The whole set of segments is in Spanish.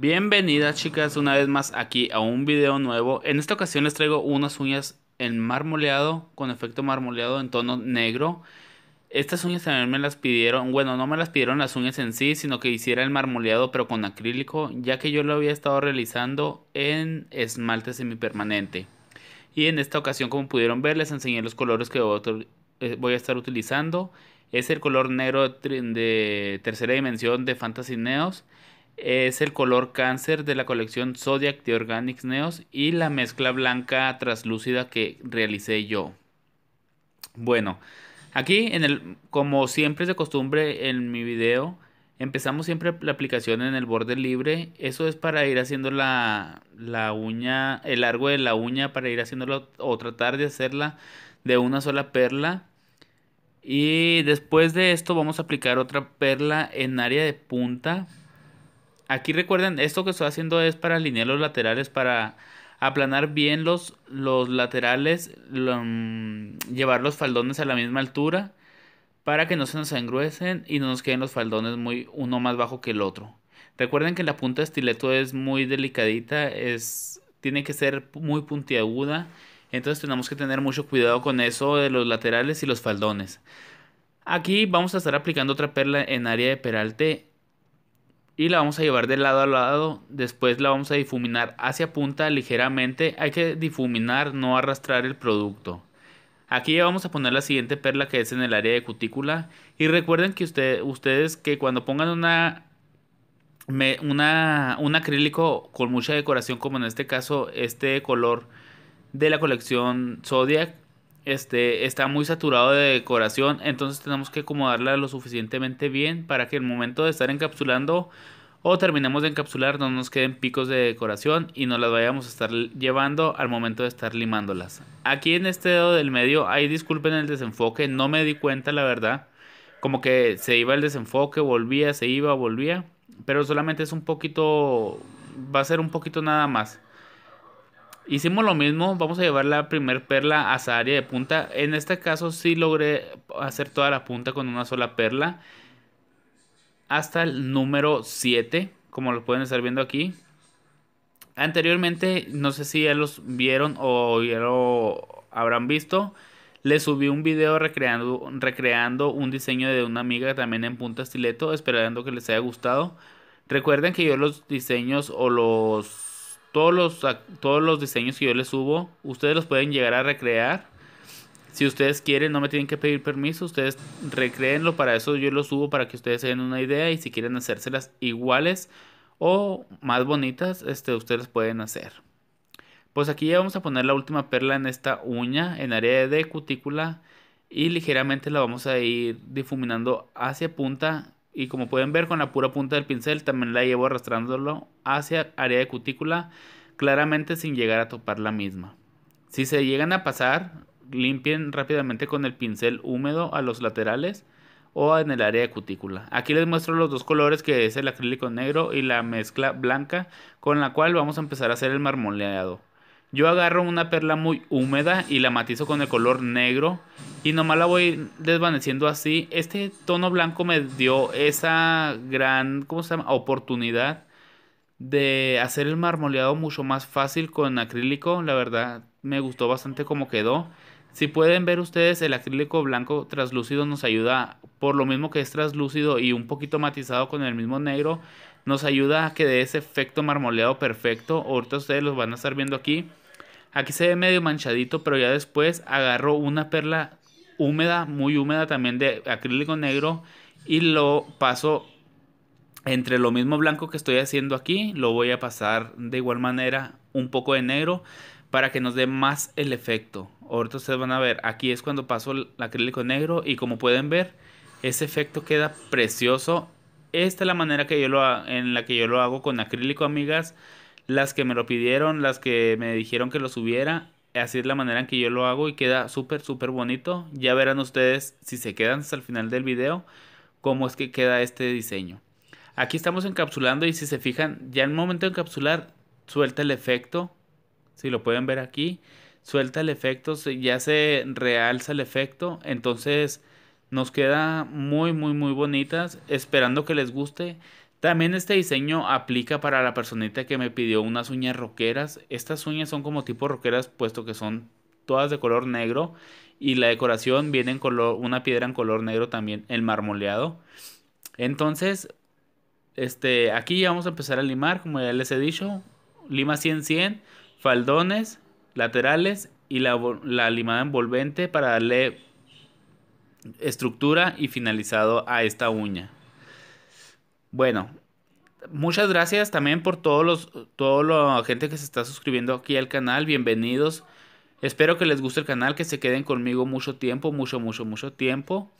Bienvenidas chicas una vez más aquí a un video nuevo. En esta ocasión les traigo unas uñas en marmoleado, con efecto marmoleado en tono negro. Estas uñas también me las pidieron, bueno, no me las pidieron las uñas en sí, sino que hiciera el marmoleado pero con acrílico, ya que yo lo había estado realizando en esmalte semipermanente. Y en esta ocasión, como pudieron ver, les enseñé los colores que voy a eh, estar utilizando. Es el color negro de tercera dimensión de Fantasy Neos es el color cáncer de la colección Zodiac de Organics Neos y la mezcla blanca translúcida que realicé yo. Bueno, aquí en el, como siempre es de costumbre en mi video, empezamos siempre la aplicación en el borde libre. Eso es para ir haciendo la, la uña, el largo de la uña, para ir haciéndolo o tratar de hacerla de una sola perla. Y después de esto vamos a aplicar otra perla en área de punta aquí recuerden, esto que estoy haciendo es para alinear los laterales, para aplanar bien los, los laterales, mm, llevar los faldones a la misma altura para que no se nos engruesen y no nos queden los faldones muy uno más bajo que el otro. Recuerden que la punta de estileto es muy delicadita, es, tiene que ser muy puntiaguda, entonces tenemos que tener mucho cuidado con eso de los laterales y los faldones. Aquí vamos a estar aplicando otra perla en área de peralte y la vamos a llevar de lado a lado. Después la vamos a difuminar hacia punta ligeramente. Hay que difuminar, no arrastrar el producto. Aquí ya vamos a poner la siguiente perla que es en el área de cutícula. Y recuerden que ustedes que cuando pongan una, una, un acrílico con mucha decoración como en este caso este color de la colección Zodiac este, está muy saturado de decoración, entonces tenemos que acomodarla lo suficientemente bien para que el momento de estar encapsulando o terminemos de encapsular no nos queden picos de decoración y no las vayamos a estar llevando al momento de estar limándolas. Aquí en este dedo del medio, ahí disculpen el desenfoque, no me di cuenta la verdad, como que se iba el desenfoque, volvía, se iba, volvía, pero solamente es un poquito, va a ser un poquito nada más. Hicimos lo mismo, vamos a llevar la primer perla a esa área de punta. En este caso sí logré hacer toda la punta con una sola perla. Hasta el número 7, como lo pueden estar viendo aquí. Anteriormente, no sé si ya los vieron o ya lo habrán visto. Le subí un video recreando, recreando un diseño de una amiga también en punta estileto, esperando que les haya gustado. Recuerden que yo los diseños o los todos los, todos los diseños que yo les subo, ustedes los pueden llegar a recrear. Si ustedes quieren, no me tienen que pedir permiso, ustedes recreenlo, para eso yo los subo para que ustedes se den una idea y si quieren hacérselas iguales o más bonitas, este, ustedes pueden hacer. Pues aquí ya vamos a poner la última perla en esta uña, en área de cutícula y ligeramente la vamos a ir difuminando hacia punta y como pueden ver con la pura punta del pincel también la llevo arrastrándolo hacia área de cutícula claramente sin llegar a topar la misma. Si se llegan a pasar, limpien rápidamente con el pincel húmedo a los laterales o en el área de cutícula. Aquí les muestro los dos colores que es el acrílico negro y la mezcla blanca con la cual vamos a empezar a hacer el marmoleado. Yo agarro una perla muy húmeda y la matizo con el color negro y nomás la voy desvaneciendo así. Este tono blanco me dio esa gran, Oportunidad de hacer el marmoleado mucho más fácil con acrílico. La verdad, me gustó bastante como quedó. Si pueden ver ustedes, el acrílico blanco translúcido nos ayuda, por lo mismo que es translúcido y un poquito matizado con el mismo negro, nos ayuda a que dé ese efecto marmoleado perfecto. Ahorita ustedes los van a estar viendo aquí. Aquí se ve medio manchadito, pero ya después agarro una perla húmeda, muy húmeda también de acrílico negro y lo paso entre lo mismo blanco que estoy haciendo aquí, lo voy a pasar de igual manera un poco de negro para que nos dé más el efecto. Ahorita ustedes van a ver, aquí es cuando paso el acrílico negro y como pueden ver, ese efecto queda precioso. Esta es la manera que yo lo, en la que yo lo hago con acrílico, amigas las que me lo pidieron, las que me dijeron que lo subiera. Así es la manera en que yo lo hago y queda súper, súper bonito. Ya verán ustedes, si se quedan hasta el final del video, cómo es que queda este diseño. Aquí estamos encapsulando y si se fijan, ya en el momento de encapsular, suelta el efecto. Si lo pueden ver aquí, suelta el efecto, ya se realza el efecto. Entonces nos queda muy, muy, muy bonitas. Esperando que les guste. También este diseño aplica para la personita que me pidió unas uñas roqueras. Estas uñas son como tipo roqueras puesto que son todas de color negro y la decoración viene en color una piedra en color negro también, el marmoleado. Entonces, este aquí ya vamos a empezar a limar, como ya les he dicho, lima 100 100, faldones, laterales y la limada envolvente para darle estructura y finalizado a esta uña. Bueno, muchas gracias también por todos los, toda la gente que se está suscribiendo aquí al canal. Bienvenidos. Espero que les guste el canal, que se queden conmigo mucho tiempo, mucho, mucho, mucho tiempo.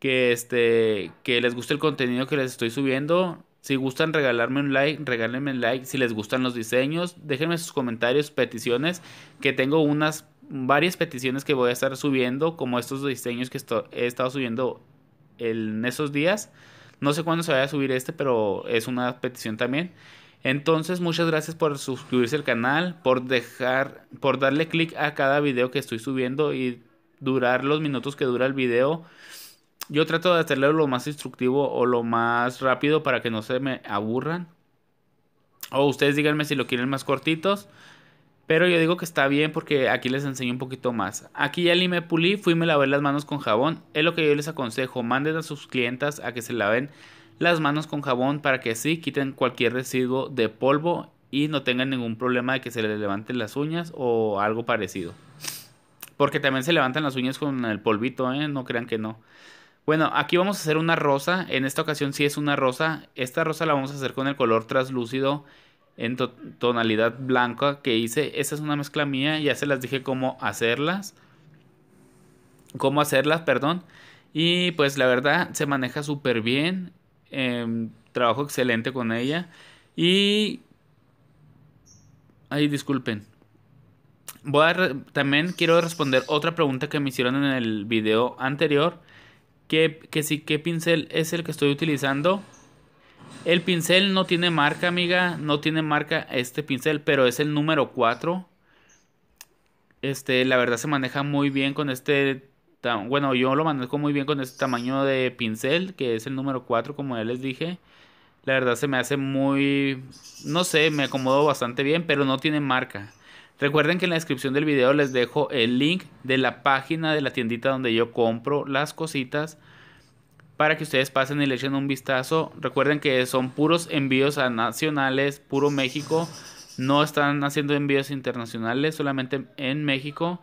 Que este, que les guste el contenido que les estoy subiendo. Si gustan regalarme un like, regálenme un like. Si les gustan los diseños, déjenme sus comentarios, peticiones. Que tengo unas varias peticiones que voy a estar subiendo, como estos diseños que he estado subiendo en esos días. No sé cuándo se vaya a subir este, pero es una petición también. Entonces, muchas gracias por suscribirse al canal, por dejar, por darle clic a cada video que estoy subiendo y durar los minutos que dura el video. Yo trato de hacerlo lo más instructivo o lo más rápido para que no se me aburran. O ustedes díganme si lo quieren más cortitos. Pero yo digo que está bien porque aquí les enseño un poquito más. Aquí ya me pulí, fui a me las manos con jabón. Es lo que yo les aconsejo. Manden a sus clientas a que se laven las manos con jabón para que así quiten cualquier residuo de polvo y no tengan ningún problema de que se les levanten las uñas o algo parecido. Porque también se levantan las uñas con el polvito, ¿eh? No crean que no. Bueno, aquí vamos a hacer una rosa. En esta ocasión sí es una rosa. Esta rosa la vamos a hacer con el color translúcido en tonalidad blanca que hice. Esa es una mezcla mía, ya se las dije cómo hacerlas. Cómo hacerlas, perdón. Y pues la verdad se maneja súper bien. Em, trabajo excelente con ella. Y... Ahí disculpen. Voy también quiero responder otra pregunta que me hicieron en el video anterior. Que, si ¿qué pincel es el que estoy utilizando? El pincel no tiene marca, amiga. No tiene marca este pincel, pero es el número 4. Este, la verdad se maneja muy bien con este... Bueno, yo lo manejo muy bien con este tamaño de pincel, que es el número 4, como ya les dije. La verdad se me hace muy... No sé, me acomodo bastante bien, pero no tiene marca. Recuerden que en la descripción del video les dejo el link de la página de la tiendita donde yo compro las cositas para que ustedes pasen y le echen un vistazo. Recuerden que son puros envíos a nacionales, puro México. No están haciendo envíos internacionales, solamente en México.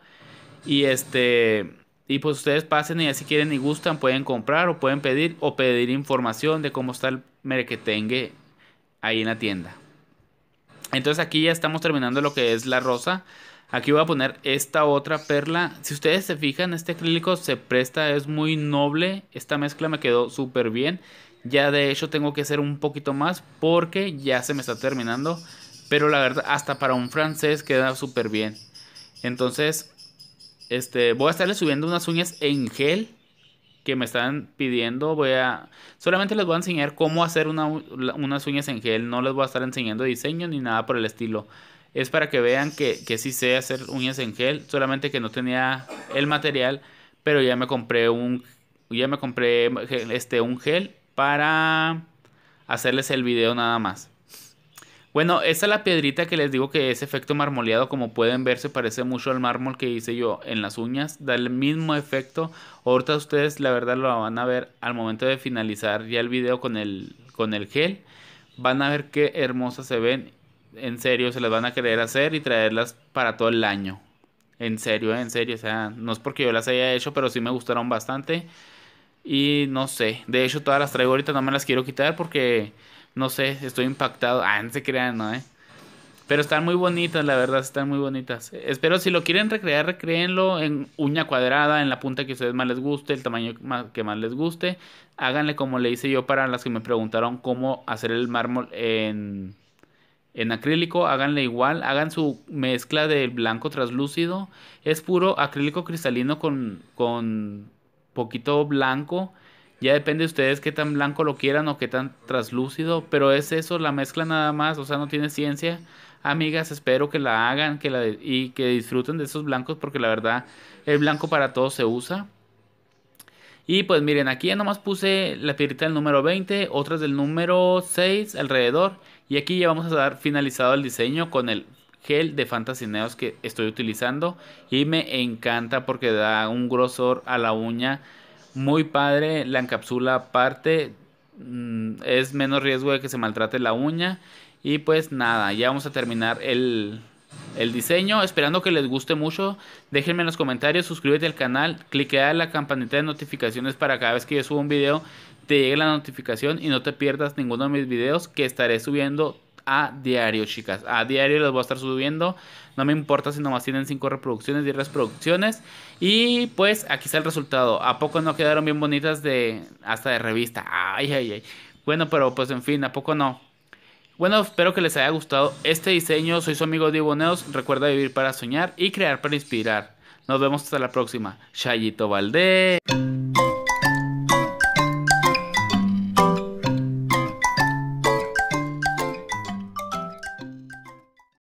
Y este y pues ustedes pasen y así quieren y gustan pueden comprar o pueden pedir o pedir información de cómo está el merequetengue ahí en la tienda. Entonces aquí ya estamos terminando lo que es la rosa. Aquí voy a poner esta otra perla. Si ustedes se fijan, este acrílico se presta, es muy noble. Esta mezcla me quedó súper bien. Ya de hecho tengo que hacer un poquito más porque ya se me está terminando. Pero la verdad, hasta para un francés queda súper bien. Entonces, este, voy a estarle subiendo unas uñas en gel que me están pidiendo. Voy a. Solamente les voy a enseñar cómo hacer unas uñas en gel. No les voy a estar enseñando diseño ni nada por el estilo es para que vean que, que sí sé hacer uñas en gel, solamente que no tenía el material, pero ya me compré un ya me compré este un gel para hacerles el video nada más. Bueno, esta es la piedrita que les digo que es efecto marmoleado, como pueden ver se parece mucho al mármol que hice yo en las uñas, da el mismo efecto. Ahorita ustedes la verdad lo van a ver al momento de finalizar ya el video con el, con el gel. Van a ver qué hermosas se ven en serio se las van a querer hacer y traerlas para todo el año. En serio, en serio. O sea, no es porque yo las haya hecho, pero sí me gustaron bastante. Y no sé. De hecho, todas las traigo ahorita, no me las quiero quitar porque, no sé, estoy impactado. Ah, no se crean, ¿no? Eh? Pero están muy bonitas, la verdad, están muy bonitas. Espero si lo quieren recrear, recreenlo en uña cuadrada, en la punta que a ustedes más les guste, el tamaño que más les guste. Háganle como le hice yo para las que me preguntaron cómo hacer el mármol en en acrílico, háganle igual, hagan su mezcla de blanco translúcido, es puro acrílico cristalino con, con poquito blanco, ya depende de ustedes qué tan blanco lo quieran o qué tan translúcido, pero es eso, la mezcla nada más, o sea, no tiene ciencia. Amigas, espero que la hagan que y que disfruten de esos blancos porque la verdad el blanco para todos se usa. Y pues miren, aquí ya nomás puse la piedrita del número 20, otras del número 6 alrededor y aquí ya vamos a dar finalizado el diseño con el gel de Fantasineos que estoy utilizando y me encanta porque da un grosor a la uña muy padre, la encapsula aparte, mm, es menos riesgo de que se maltrate la uña y pues nada, ya vamos a terminar el, diseño, esperando que les guste mucho, déjenme en los comentarios, suscríbete al canal, cliquea la campanita de notificaciones para cada vez que yo suba un video te llegue la notificación y no te pierdas ninguno de mis videos que estaré subiendo a diario, chicas. A diario los voy a estar subiendo. No me importa si nomás tienen 5 reproducciones, 10 reproducciones. Y pues aquí está el resultado. ¿A poco no quedaron bien bonitas de hasta de revista? Ay, ay, ay. Bueno, pero pues en fin, ¿a poco no? Bueno, espero que les haya gustado este diseño. Soy su amigo Diego Recuerda vivir para soñar y crear para inspirar. Nos vemos hasta la próxima. Chayito Valdés.